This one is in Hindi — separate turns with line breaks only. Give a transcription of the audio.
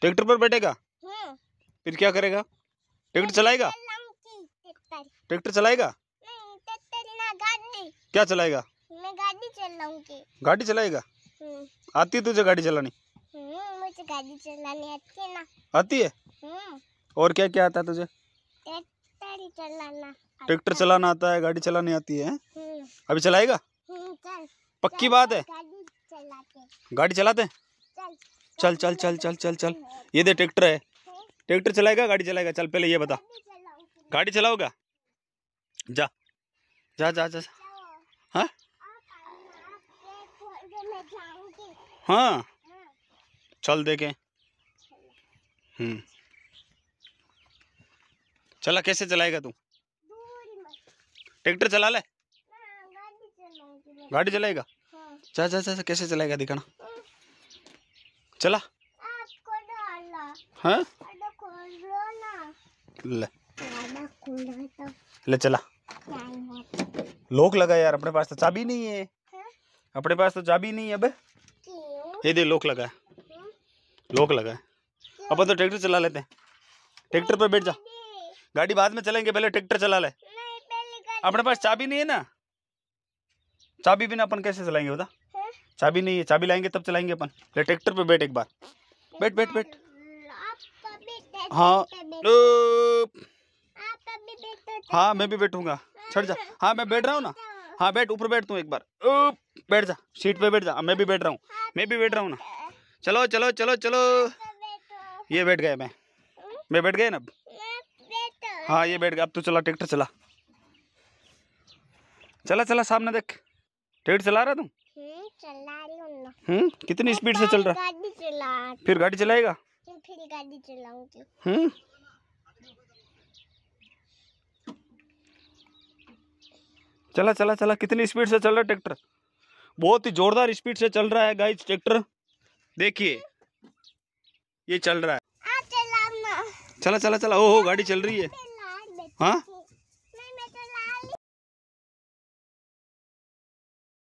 ट्रैक्टर पर बैठेगा हाँ। फिर क्या करेगा ट्रैक्टर चलाएगा ट्रैक्टर चलाएगा
क्या चलाएगा मैं गाड़ी चलाऊंगी गाड़ी चलाएगा हाँ।
आती है तुझे गाड़ी चलानी
हाँ, मुझे गाड़ी चलानी आती है ना
आती है और क्या क्या आता है तुझे
ट्रैक्टर
चलाना ट्रैक्टर चलाना आता है गाड़ी चलानी आती है अभी चलाएगा पक्की बात है गाड़ी चलाते हैं चल चल चल चल चल चल ये दे ट्रैक्टर है हाँ। ट्रैक्टर चलाएगा गाड़ी चलाएगा चल पहले ये बता गाड़ी चलाओगा जा जा जा जा हाँ? हाँ हाँ चल देखे हम्म। चला कैसे चलाएगा तू ट्रैक्टर चला ले हाँ, गाड़ी चलाएगा जा जा जा कैसे चलाएगा दिखाना चला हाँ ले
तो
ले चला लोक लगा यार अपने पास तो चाबी नहीं है हाँ? अपने पास तो चाबी नहीं है अबे ये दे लोक लगा हाँ? लोक लगा अब तो ट्रैक्टर चला लेते हैं ट्रैक्टर पर बैठ जा गाड़ी बाद में चलेंगे पहले ट्रैक्टर चला ले अपने पास चाबी नहीं है ना चाबी बिना अपन कैसे चलाएंगे बता चाबी नहीं है चाबी लाएंगे तब चलाएंगे अपन ले ट्रैक्टर पे बैठ एक बार बैठ बैठ बैठ हाँ हाँ मैं भी बैठूंगा छड़ जा हाँ मैं बैठ रहा हूँ ना हाँ बैठ ऊपर बैठ तू एक बार बैठ जा सीट पे बैठ जा मैं भी बैठ रहा हूँ मैं भी बैठ रहा हूँ ना चलो चलो चलो चलो ये बैठ गया मैं मैं बैठ गया ना हाँ ये बैठ गया अब तू चला ट्रैक्टर चला चला चला सामने देख ट्रेक्टर चला रहा तू
चला हम्म कितनी स्पीड से चल रहा गाड़ी चला फिर गाड़ी चलाएगा फिर गाड़ी चलाऊंगी
हम्म चला चला चला कितनी स्पीड से चल रहा है ट्रैक्टर बहुत ही जोरदार स्पीड से चल रहा है गाइस ट्रैक्टर देखिए ये चल रहा है हाँ,
चला चला चला ओहो गाड़ी चल रही है हाँ